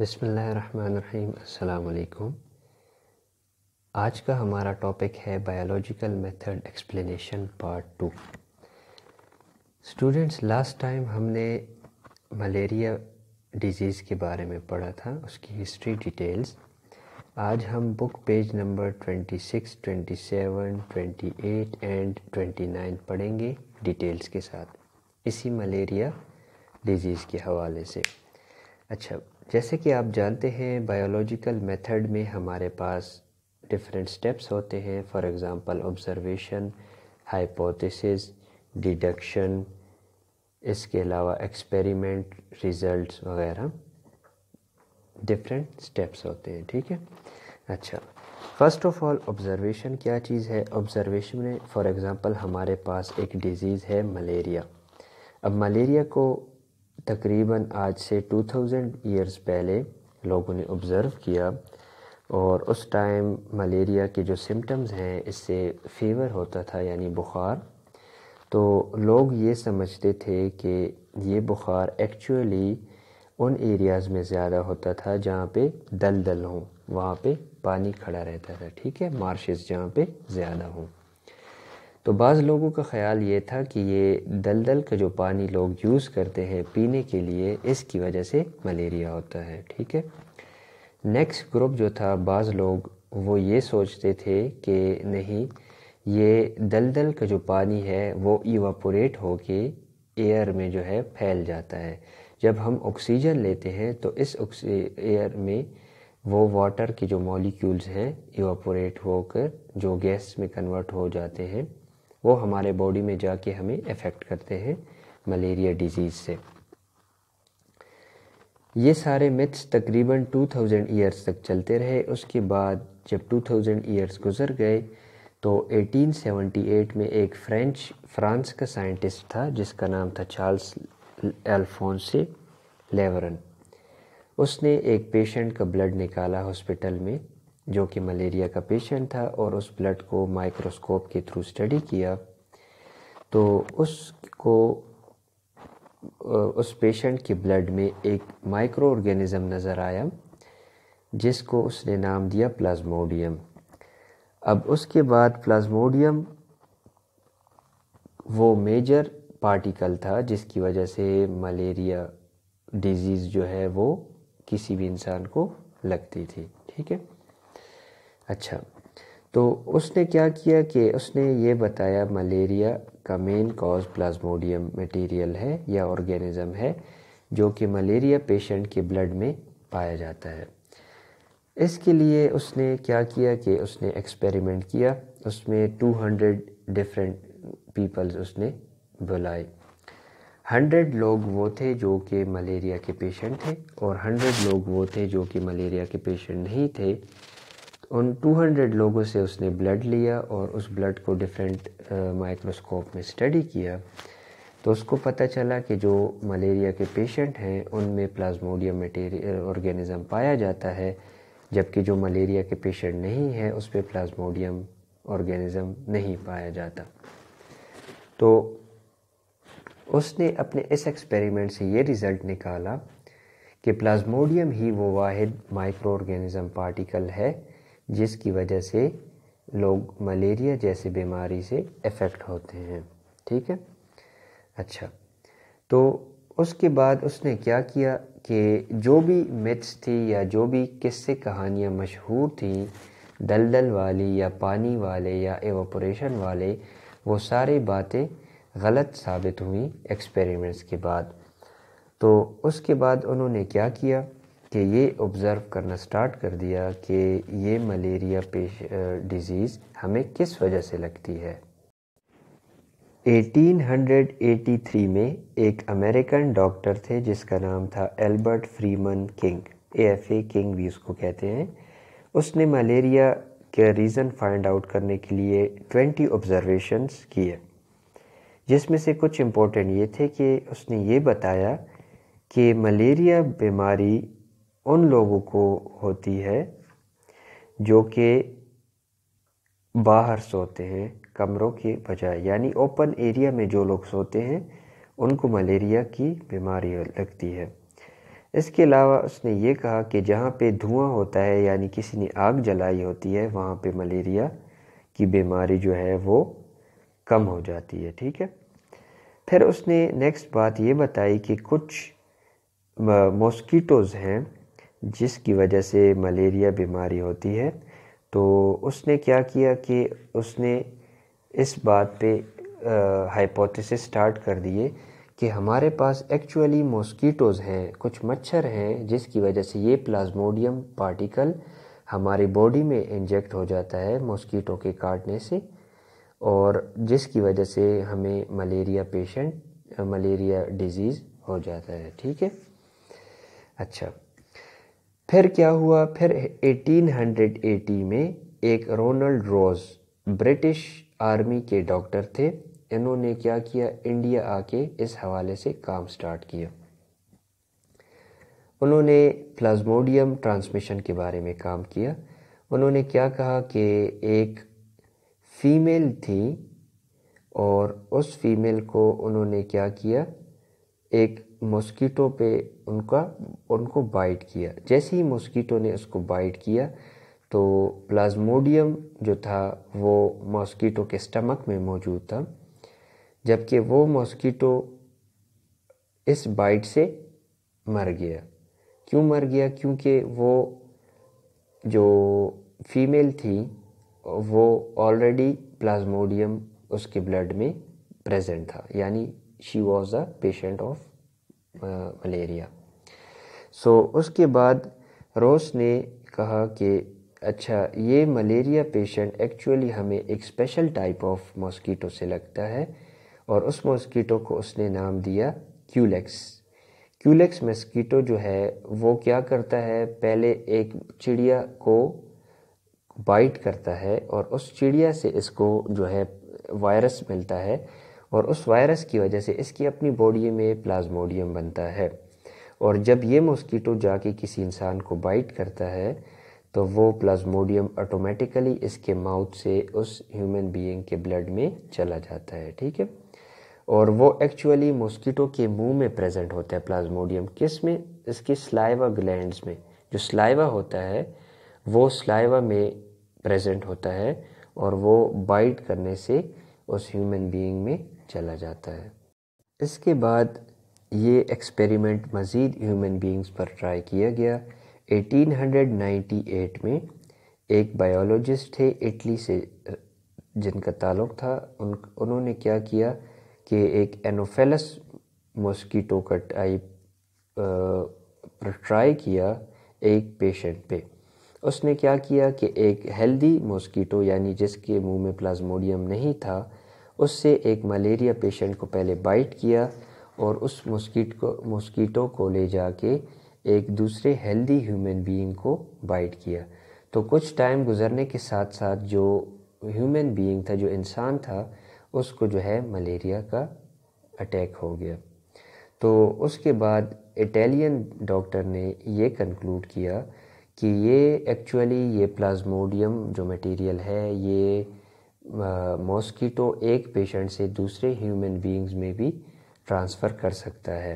बिसमीम अल्लाम आज का हमारा टॉपिक है biological method explanation part two students last time हमने मलेरिया डिज़ीज़ के बारे में पढ़ा था उसकी हिस्ट्री डिटेल्स आज हम book page number twenty twenty six seven twenty eight and twenty nine पढ़ेंगे डिटेल्स के साथ इसी मलेरिया डिज़ीज़ के हवाले से अच्छा जैसे कि आप जानते हैं बायोलॉजिकल मेथड में हमारे पास डिफरेंट स्टेप्स होते हैं for example observation hypothesis deduction इसके अलावा एक्सपेरिमेंट रिजल्ट्स वगैरह डिफरेंट स्टेप्स होते हैं ठीक है अच्छा फर्स्ट ऑफ ऑल ऑब्जर्वेशन क्या चीज़ है ऑब्जर्वेशन में फॉर एग्ज़ाम्पल हमारे पास एक डिज़ीज़ है मलेरिया अब मलेरिया को तकरीबन आज से 2000 ईयर्स पहले लोगों ने ऑब्ज़र्व किया और उस टाइम मलेरिया के जो सिम्टम्स हैं इससे फीवर होता था यानी बुखार तो लोग ये समझते थे कि ये बुखार एक्चुअली उन एरियाज़ में ज़्यादा होता था जहाँ पे दलदल हों वहाँ पे पानी खड़ा रहता था ठीक है मार्शेस जहाँ पे ज़्यादा हों तो बाज़ लोगों का ख्याल ये था कि ये दलदल का जो पानी लोग यूज़ करते हैं पीने के लिए इसकी वजह से मलेरिया होता है ठीक है नेक्स्ट ग्रुप जो था बाज़ लोग वो ये सोचते थे कि नहीं ये दलदल का जो पानी है वो इवापोरेट होके एयर में जो है फैल जाता है जब हम ऑक्सीजन लेते हैं तो इस एयर में वो वाटर के जो मॉलिक्यूल्स हैं इवापोरेट होकर जो गैस में कन्वर्ट हो जाते हैं वो हमारे बॉडी में जाके हमें इफ़ेक्ट करते हैं मलेरिया डिजीज़ से ये सारे मिथ्स तकरीबन 2000 इयर्स तक चलते रहे उसके बाद जब 2000 इयर्स गुजर गए तो 1878 में एक फ्रेंच फ्रांस का साइंटिस्ट था जिसका नाम था चार्ल्स एल्फोंसे लेवरन उसने एक पेशेंट का ब्लड निकाला हॉस्पिटल में जो कि मलेरिया का पेशेंट था और उस ब्लड को माइक्रोस्कोप के थ्रू स्टडी किया तो उसको उस पेशेंट के ब्लड में एक माइक्रो ऑर्गेनिज़म नज़र आया जिसको उसने नाम दिया प्लाज्मोडियम अब उसके बाद प्लाज्मोडियम वो मेजर पार्टिकल था जिसकी वजह से मलेरिया डिजीज़ जो है वो किसी भी इंसान को लगती थी ठीक है अच्छा तो उसने क्या किया कि उसने ये बताया मलेरिया का मेन कॉज प्लाज्मोडियम मटेरियल है या ऑर्गेनिज़म है जो कि मलेरिया पेशेंट के ब्लड में पाया जाता है इसके लिए उसने क्या किया कि उसने एक्सपेरिमेंट किया उसमें 200 डिफरेंट पीपल्स उसने बुलाए 100 लोग वो थे जो कि मलेरिया के पेशेंट थे और 100 लोग वो थे जो कि मलेरिया के पेशेंट नहीं थे उन 200 लोगों से उसने ब्लड लिया और उस ब्लड को डिफरेंट माइक्रोस्कोप में स्टडी किया तो उसको पता चला कि जो मलेरिया के पेशेंट हैं उनमें प्लाज्मोडियम मटेरियल ऑर्गेनिज़म पाया जाता है जबकि जो मलेरिया के पेशेंट नहीं है उस पर प्लाज्मोडियम ऑर्गेनिज़म नहीं पाया जाता तो उसने अपने इस एक्सपेरिमेंट से ये रिज़ल्ट निकाला कि प्लाज्मोडियम ही वो वाद माइक्रो ऑर्गेनिज़म पार्टिकल है जिसकी वजह से लोग मलेरिया जैसी बीमारी से इफ़ेक्ट होते हैं ठीक है अच्छा तो उसके बाद उसने क्या किया कि जो भी मिथ्स थी या जो भी किस्से कहानियाँ मशहूर थी दलदल वाली या पानी वाले या एवोपोरेशन वाले वो सारी बातें गलत साबित हुई एक्सपेरिमेंट्स के बाद तो उसके बाद उन्होंने क्या किया कि ये ऑब्ज़र्व करना स्टार्ट कर दिया कि ये मलेरिया पेश डिज़ीज़ हमें किस वजह से लगती है 1883 में एक अमेरिकन डॉक्टर थे जिसका नाम था Albert Freeman King F A King भी उसको कहते हैं उसने मलेरिया के रीज़न फाइंड आउट करने के लिए 20 ऑब्ज़रवेशंस किए जिसमें से कुछ इम्पोर्टेंट ये थे कि उसने ये बताया कि मलेरिया बीमारी उन लोगों को होती है जो कि बाहर सोते हैं कमरों के बजाय यानी ओपन एरिया में जो लोग सोते हैं उनको मलेरिया की बीमारी लगती है इसके अलावा उसने ये कहा कि जहाँ पे धुआं होता है यानी किसी ने आग जलाई होती है वहाँ पे मलेरिया की बीमारी जो है वो कम हो जाती है ठीक है फिर उसने नेक्स्ट बात ये बताई कि कुछ मॉस्किटोज़ हैं जिसकी वजह से मलेरिया बीमारी होती है तो उसने क्या किया कि उसने इस बात पे हाइपोथेसिस स्टार्ट कर दिए कि हमारे पास एक्चुअली मॉस्कीटोज़ हैं कुछ मच्छर हैं जिसकी वजह से ये प्लाज्मोडियम पार्टिकल हमारी बॉडी में इंजेक्ट हो जाता है मॉस्कीटो के काटने से और जिसकी वजह से हमें मलेरिया पेशेंट मलेरिया डिजीज़ हो जाता है ठीक है अच्छा फिर क्या हुआ फिर 1880 में एक रोनल्ड रोज ब्रिटिश आर्मी के डॉक्टर थे इन्होंने क्या किया इंडिया आके इस हवाले से काम स्टार्ट किया उन्होंने प्लाज्मोडियम ट्रांसमिशन के बारे में काम किया उन्होंने क्या कहा कि एक फीमेल थी और उस फीमेल को उन्होंने क्या किया एक मॉस्किटो पे उनका उनको बाइट किया जैसे ही मॉस्किटो ने उसको बाइट किया तो प्लाज्मोडियम जो था वो मॉस्किटो के स्टमक में मौजूद था जबकि वो मॉस्किटो इस बाइट से मर गया क्यों मर गया क्योंकि वो जो फीमेल थी वो ऑलरेडी प्लाज्मोडियम उसके ब्लड में प्रेजेंट था यानी she was a patient of malaria so उसके बाद रोस ने कहा कि अच्छा ये मलेरिया पेशेंट एक्चुअली हमें एक स्पेशल टाइप ऑफ मॉस्कीटो से लगता है और उस मॉस्कीटो को उसने नाम दिया क्यूलेक्स क्यूलेक्स मस्कीटो जो है वो क्या करता है पहले एक चिड़िया को बाइट करता है और उस चिड़िया से इसको जो है वायरस मिलता है और उस वायरस की वजह से इसकी अपनी बॉडी में प्लाज्मोडियम बनता है और जब ये मॉस्कीटो जाके किसी इंसान को बाइट करता है तो वो प्लाज्मोडियम ऑटोमेटिकली इसके माउथ से उस ह्यूमन बीइंग के ब्लड में चला जाता है ठीक है और वो एक्चुअली मॉस्कीटो के मुंह में प्रेजेंट होता है प्लाज्मोडियम किस में इसके स्लाइवा ग्लैंड में जो स्लाइवा होता है वो स्लाइवा में प्रेजेंट होता है और वो बाइट करने से उस ह्यूमन बीइंग में चला जाता है इसके बाद ये एक्सपेरिमेंट मज़ीद ह्यूमन बींग्स पर ट्राई किया गया 1898 में एक बायोलॉजिस्ट थे इटली से जिनका ताल्लुक था उन उन्होंने क्या किया कि एक एनोफेलस मॉस्किटो का टाइप पर ट्राई किया एक पेशेंट पे उसने क्या किया कि एक हेल्दी मॉस्कीटो यानी जिसके मुंह में प्लाज्मोडियम नहीं था उससे एक मलेरिया पेशेंट को पहले बाइट किया और उस मस्कीट को मस्कीटो को ले जाके एक दूसरे हेल्दी ह्यूमन बीइंग को बाइट किया तो कुछ टाइम गुजरने के साथ साथ जो ह्यूमन बीइंग था जो इंसान था उसको जो है मलेरिया का अटैक हो गया तो उसके बाद इटालियन डॉक्टर ने ये कंक्लूड किया कि ये एक्चुअली ये प्लाज्मोडियम जो मटेरियल है ये मॉस्कीटो एक पेशेंट से दूसरे ह्यूमन बींग्स में भी ट्रांसफ़र कर सकता है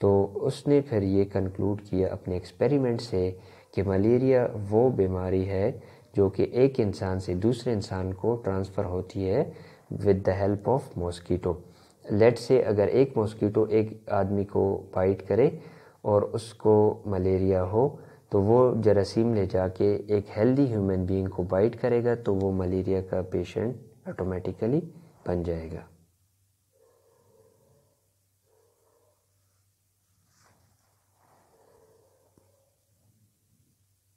तो उसने फिर ये कंक्लूड किया अपने एक्सपेरिमेंट से कि मलेरिया वो बीमारी है जो कि एक इंसान से दूसरे इंसान को ट्रांसफ़र होती है with the help of mosquito लेट से अगर एक मॉस्कीटो एक आदमी को बाइट करे और उसको मलेरिया हो तो वो जरासीम ले जाके एक हेल्दी ह्यूमन बीइंग को बाइट करेगा तो वो मलेरिया का पेशेंट ऑटोमेटिकली बन जाएगा